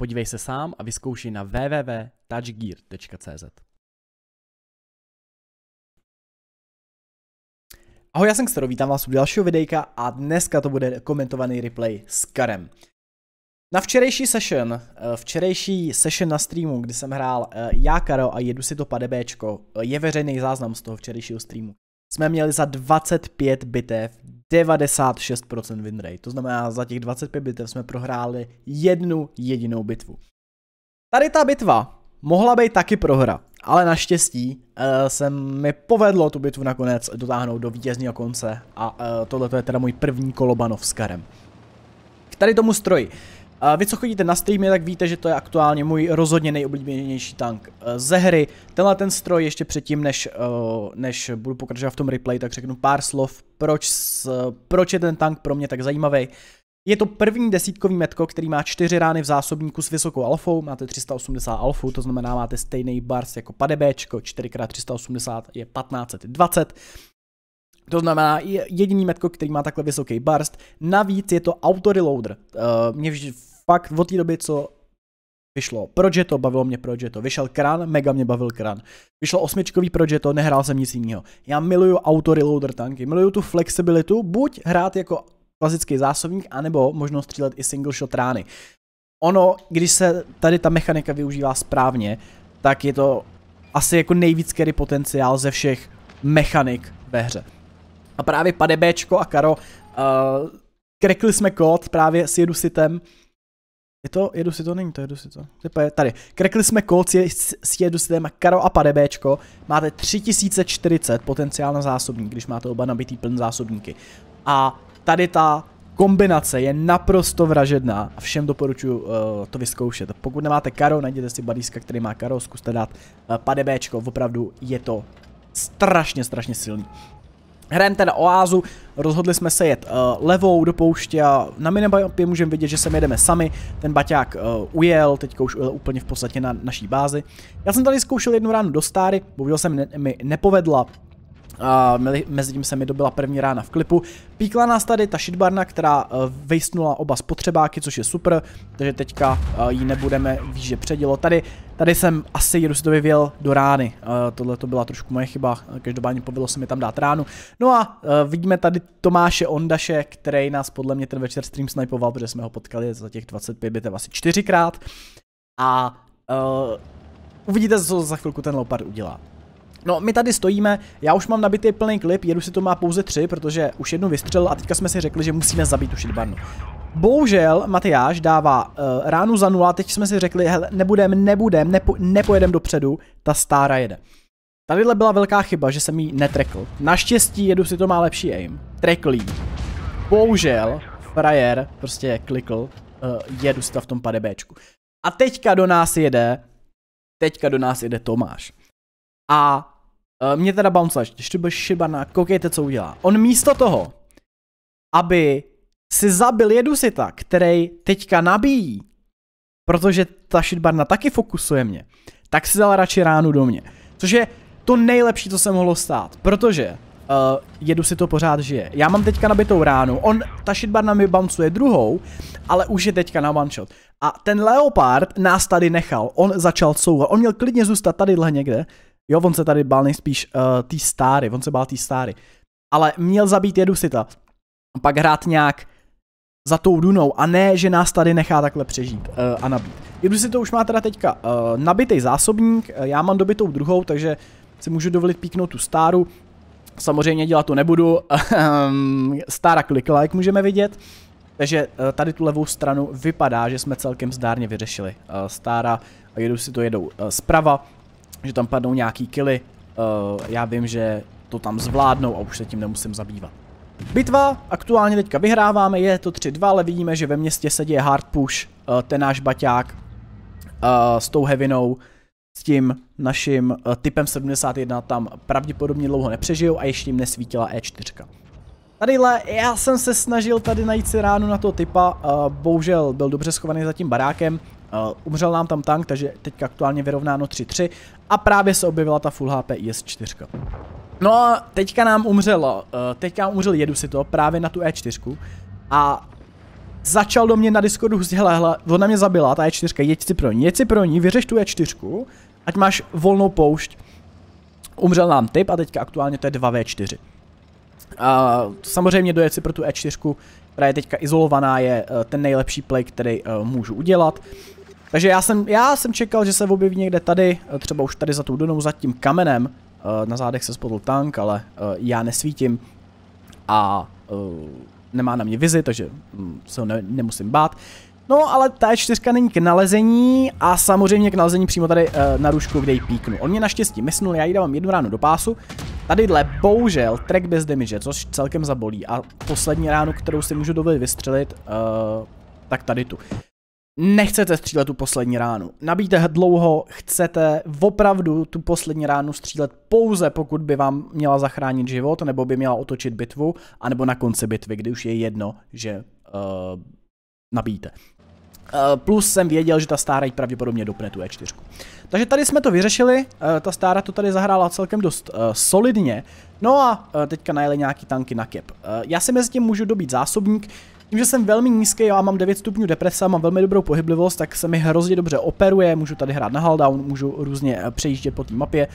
Podívej se sám a vyzkoušej na www.touchgear.cz. Ahoj, já jsem Ksero, vítám vás u dalšího videjka a dneska to bude komentovaný replay s Karem. Na včerejší session, eh, včerejší session na streamu, kdy jsem hrál eh, já Karo a jedu si to padebéčko, eh, je veřejný záznam z toho včerejšího streamu. Jsme měli za 25 bitev 96% winrate. To znamená, za těch 25 bitev jsme prohráli jednu jedinou bitvu. Tady ta bitva mohla být taky prohra, ale naštěstí uh, se mi povedlo tu bitvu nakonec dotáhnout do vítězního konce a uh, eh, tohle je teda můj první kolobanov s Karem. K tady tomu stroji. Vy, co chodíte na streamy, tak víte, že to je aktuálně můj rozhodně nejoblíbenější tank eh, ze hry. Tenhle ten stroj ještě předtím, než, eh, než budu pokračovat v tom replay, tak řeknu pár slov, proč, proč je ten tank pro mě tak zajímavý. Je to první desítkový metko, který má čtyři rány v zásobníku s vysokou alfou, máte 380 alfu, to znamená máte stejný bars jako padebéčko, 4x380 je 1520. To znamená, jediný metko, který má takhle vysoký burst. Navíc je to autoreloader. Uh, eh, mě vždy, fakt od té doby, co vyšlo to bavilo mě to vyšel Kran, mega mě bavil Kran. Vyšlo osmičkový to, nehrál jsem nic jiného. Já miluju autoreloader tanky, miluju tu flexibilitu, buď hrát jako klasický zásobník, anebo možnost střílet i single shot rány. Ono, když se tady ta mechanika využívá správně, tak je to asi jako nejvíc scary potenciál ze všech mechanik ve hře. A právě Bčko a Karo, uh, krekli jsme kód právě s Jedusitem. Je to jedu to, Není to to. Tady. Krekli jsme kód s, jedu si téma Karo a Padebéčko. Máte 3040 potenciál na zásobník, když máte oba nabitý pln zásobníky. A tady ta kombinace je naprosto vražedná a všem doporučuji uh, to vyzkoušet. Pokud nemáte Karo, najděte si badíska, který má Karo, zkuste dát uh, eh, padebéčko, opravdu je to strašně, strašně silný. Hrajeme teda oázu, rozhodli jsme se jet uh, levou do pouště a na minimapě můžeme vidět, že sem jedeme sami. Ten baťák uh, ujel, teďka už ujel úplně v podstatě na naší bázi. Já jsem tady zkoušel jednu ránu do stáry, bohužel se ne mi nepovedla, a mezi tím se mi dobila první rána v klipu. Píkla nás tady ta shitbarna, která eh, vejsnula oba spotřebáky, což je super, takže teďka ji nebudeme výže předělo. Tady Tady jsem asi to vyvěl do rány. Uh, Tohle to byla trošku moje chyba, každopádně povedlo se mi tam dát ránu. No a uh, vidíme tady Tomáše Ondaše, který nás podle mě ten večer stream snipoval, protože jsme ho potkali za těch 25 bitev asi čtyřikrát. A uh, uvidíte, co za chvilku ten Leopard udělá. No, my tady stojíme, já už mám nabitý plný klip, jedu si to má pouze tři, protože už jednu vystřelil a teďka jsme si řekli, že musíme zabít tu šitbarnu. Bohužel Matyáš dává uh, ránu za nula, teď jsme si řekli, hele, nebudem, nebudem, nepo, nepojedem dopředu, ta stára jede. Tadyhle byla velká chyba, že jsem jí netrekl. Naštěstí jedu si to má lepší aim. Treklí. Bohužel, frajer prostě klikl, uh, jedu si to v tom pade A teďka do nás jede, teďka do nás jede Tomáš. A uh, mě teda bounce to byl šibana, koukejte, co udělá. On místo toho, aby si zabil Jedusita, který teďka nabíjí, protože ta šibana taky fokusuje mě, tak si dal radši ránu do mě. Což je to nejlepší, co se mohlo stát, protože uh, e, jedu si to pořád žije. Já mám teďka nabitou ránu, on, ta shitbarna mi bouncuje druhou, ale už je teďka na one shot. A ten Leopard nás tady nechal, on začal couvat, on měl klidně zůstat tadyhle někde, Jo, on se tady bál nejspíš uh, tý stáry, on se bál tý stáry. Ale měl zabít jedusita. A pak hrát nějak za tou dunou a ne, že nás tady nechá takhle přežít uh, a nabít. Jedusita už má teda teďka uh, eh, nabitý zásobník, já mám dobitou druhou, takže si můžu dovolit píknout tu stáru. Samozřejmě dělat to nebudu, stára klikla, jak můžeme vidět. Takže tady tu levou stranu vypadá, že jsme celkem zdárně vyřešili. Stára a jedu si to jedou zprava, že tam padnou nějaký kily, uh, já vím, že to tam zvládnou a už se tím nemusím zabývat. Bitva, aktuálně teďka vyhráváme, je to 3-2, ale vidíme, že ve městě se děje hard push, uh, ten náš baťák uh, s tou hevinou, s tím naším uh, typem 71 tam pravděpodobně dlouho nepřežijou a ještě jim nesvítila E4. Tadyhle, já jsem se snažil tady najít si ránu na toho typa, uh, bohužel byl dobře schovaný za tím barákem, Uh, umřel nám tam tank, takže teď aktuálně vyrovnáno 3-3 a právě se objevila ta Full HP IS-4. No a teďka nám umřelo, uh, eh, teďka nám umřel jedu si to právě na tu E4 a začal do mě na Discordu hele, hele, ona mě zabila, ta E4, jeď si pro ní, jeď si pro ní, vyřeš tu E4, ať máš volnou poušť. Umřel nám typ a teďka aktuálně to je 2v4. uh, samozřejmě dojet si pro tu E4, která je teďka izolovaná, je eh, ten nejlepší play, který můžu udělat. Takže já jsem, já jsem čekal, že se objeví někde tady, eh, třeba už tady za tou dunou, za tím kamenem. Eh, na zádech se spodl tank, ale eh, já nesvítím a nemá na mě vizi, takže hm, se ho ne, nemusím bát. No, ale ta e čtyřka není k nalezení a samozřejmě k nalezení přímo tady na růžku, kde ji píknu. On mě naštěstí mysnul, já jí dávám jednu ránu do pásu. Tadyhle bohužel track bez damage, což celkem zabolí. A poslední ránu, kterou si můžu dovolit vystřelit, tak tady tu nechcete střílet tu poslední ránu. Nabíte dlouho, chcete opravdu tu poslední ránu střílet pouze pokud by vám měla zachránit život, nebo by měla otočit bitvu, anebo na konci bitvy, kdy už je jedno, že uh, eh, nabíte. Uh, eh, plus jsem věděl, že ta stára jí pravděpodobně dopne tu E4. Takže tady jsme to vyřešili, uh, ta stára to tady zahrála celkem dost uh, solidně. No a teďka najeli nějaký tanky na kep. Já si mezi tím můžu dobít zásobník, tím, že jsem velmi nízký, já mám 9 stupňů depresa, mám velmi dobrou pohyblivost, tak se mi hrozně dobře operuje, můžu tady hrát na halldown, můžu různě eh, přejíždět po té mapě.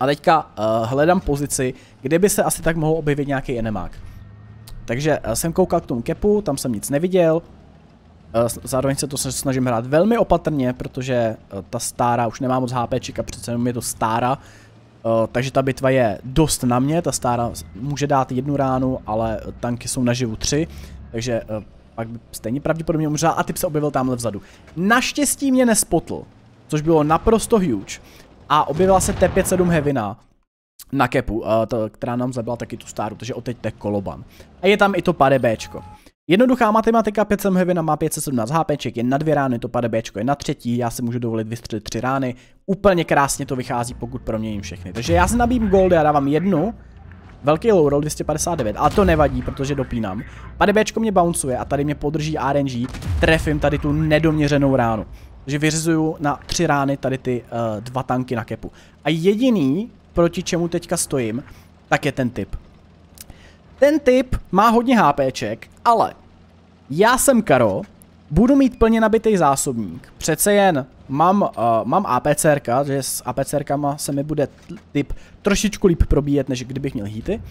A teďka uh, hledám pozici, kde by se asi tak mohl objevit nějaký enemák. Takže uh, jsem koukal k tomu kepu, tam jsem nic neviděl. Uh, zároveň se to snažím hrát velmi opatrně, protože uh, ta stára už nemá moc HP, a přece jenom je to stára. Uh, takže ta bitva je dost na mě, ta stára může dát jednu ránu, ale tanky jsou naživu tři, takže uh, pak by stejně pravděpodobně umřela a typ se objevil tamhle vzadu. Naštěstí mě nespotl, což bylo naprosto huge. A objevila se T57 Hevina na kepu, uh, to, která nám zabila taky tu stáru, takže oteď to koloban. A je tam i to pade Bčko. Jednoduchá matematika, 500 Hevina má 517 HPček, je na dvě rány, to pade Bčko je na třetí, já si můžu dovolit vystřelit tři rány. Úplně krásně to vychází, pokud proměním všechny. Takže já si nabím goldy a dávám jednu, Velký low roll 259, ale to nevadí, protože dopínám. 50 mě bouncuje a tady mě podrží RNG, trefím tady tu nedoměřenou ránu. Takže vyřizuju na tři rány tady ty uh, dva tanky na kepu. A jediný, proti čemu teďka stojím, tak je ten typ. Ten typ má hodně HPček, ale já jsem Karo Budu mít plně nabitý zásobník. Přece jen mám, uh, mám APCRka, že s APCR se mi bude typ trošičku líp probíjet, než kdybych měl hýty.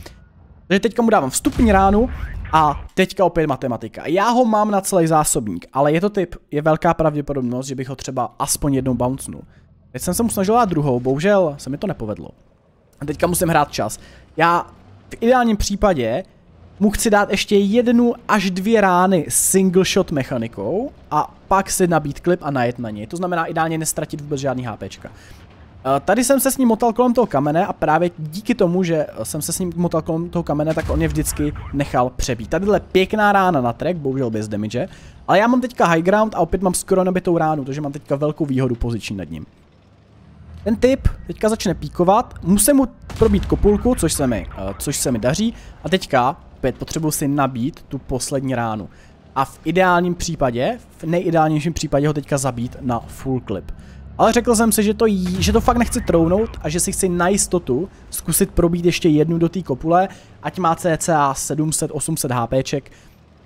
Takže teďka mu dávám vstupní ránu a teďka opět matematika. Já ho mám na celý zásobník, ale je to typ, je velká pravděpodobnost, že bych ho třeba aspoň jednou bouncnul. Teď jsem se mu snažil dát druhou, bohužel se mi to nepovedlo. A teďka musím hrát čas. Já v ideálním případě mu chci dát ještě jednu až dvě rány single shot mechanikou a pak si nabít klip a najet na něj. To znamená ideálně nestratit vůbec žádný HPčka. Eh, tady jsem se s ním motal kolem toho kamene a právě díky tomu, že jsem se s ním motal kolem toho kamene, tak on je vždycky nechal přebít. Tadyhle pěkná rána na track, bohužel bez damage, ale já mám teďka high ground a opět mám skoro nabitou ránu, takže mám teďka velkou výhodu poziční nad ním. Ten typ teďka začne píkovat, musím mu probít kopulku, což se mi, eh, což se mi daří a teďka opět potřebuji si nabít tu poslední ránu. A v ideálním případě, v nejideálnějším případě ho teďka zabít na full clip. Ale řekl jsem si, že to, jí, že to fakt nechci trounout a že si chci na jistotu zkusit probít ještě jednu do té kopule, ať má cca 700-800 HPček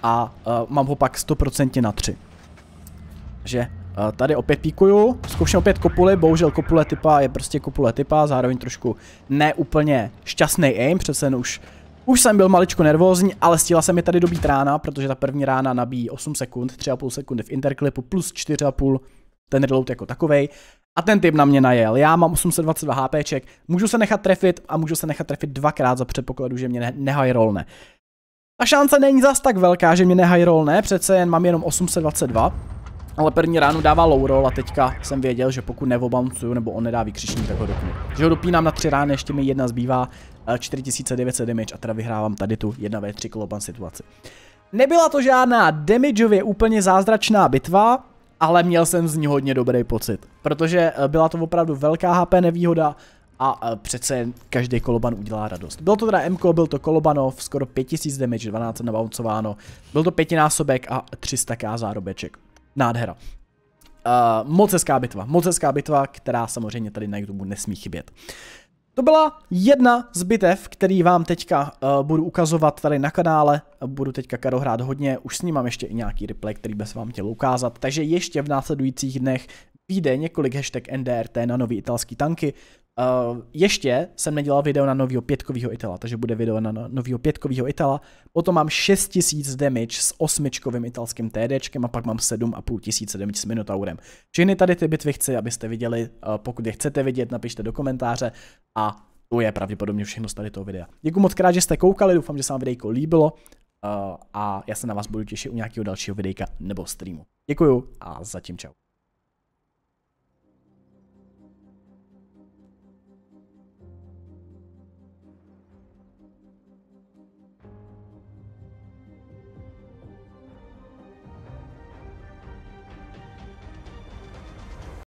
a uh, mám ho pak 100% na 3. Že uh, tady opět píkuju, zkouším opět kopuly, bohužel kopule typa je prostě kopule typa, zároveň trošku neúplně šťastný aim, přece jen už už jsem byl maličko nervózní, ale stihla se mi tady dobít rána, protože ta první rána nabíjí 8 sekund, 3,5 sekundy v interklipu plus 4,5 ten reload jako takovej. A ten typ na mě najel. Já mám 822 HPček, můžu se nechat trefit a můžu se nechat trefit dvakrát za předpokladu, že mě ne nehajrolne. Ta šance není zas tak velká, že mě nehajrolne, přece jen mám jenom 822. Ale první ránu dává low roll a teďka jsem věděl, že pokud nevobancuju nebo on nedá vykřičník, tak ho dopnu. Že ho dopínám na tři rány, ještě mi jedna zbývá, 4900 damage a teda vyhrávám tady tu 1v3 koloban situaci. Nebyla to žádná damageově úplně zázračná bitva, ale měl jsem z ní hodně dobrý pocit, protože eh, byla to opravdu velká HP nevýhoda a eh, přece každý koloban udělá radost. Bylo to teda MK, byl to kolobanov, skoro 5000 damage, 12 nabouncováno, byl to pětinásobek a 300k zárobeček. Nádhera. Uh, moc hezká bitva, moc hezká bitva, která samozřejmě tady na YouTube nesmí chybět. To byla jedna z bitev, který vám teďka uh, budu ukazovat tady na kanále. Budu teďka Karo hrát hodně, už s ním mám ještě i nějaký replay, který bych vám chtěl ukázat. Takže ještě v následujících dnech vyjde několik hashtag NDRT na nový italský tanky. Uh, ještě jsem nedělal video na novýho pětkovýho Itala, takže bude video na no, novýho pětkovýho Itala. Potom mám 6000 damage s osmičkovým italským TDčkem a pak mám 7500 damage s Minotaurem. Všechny tady ty bitvy chci, abyste viděli. Uh, pokud je chcete vidět, napište do komentáře a to je pravděpodobně všechno z tady toho videa. Děkuji moc krát, že jste koukali, doufám, že se vám videjko líbilo uh, a já se na vás budu těšit u nějakého dalšího videjka nebo streamu. Děkuju a zatím čau.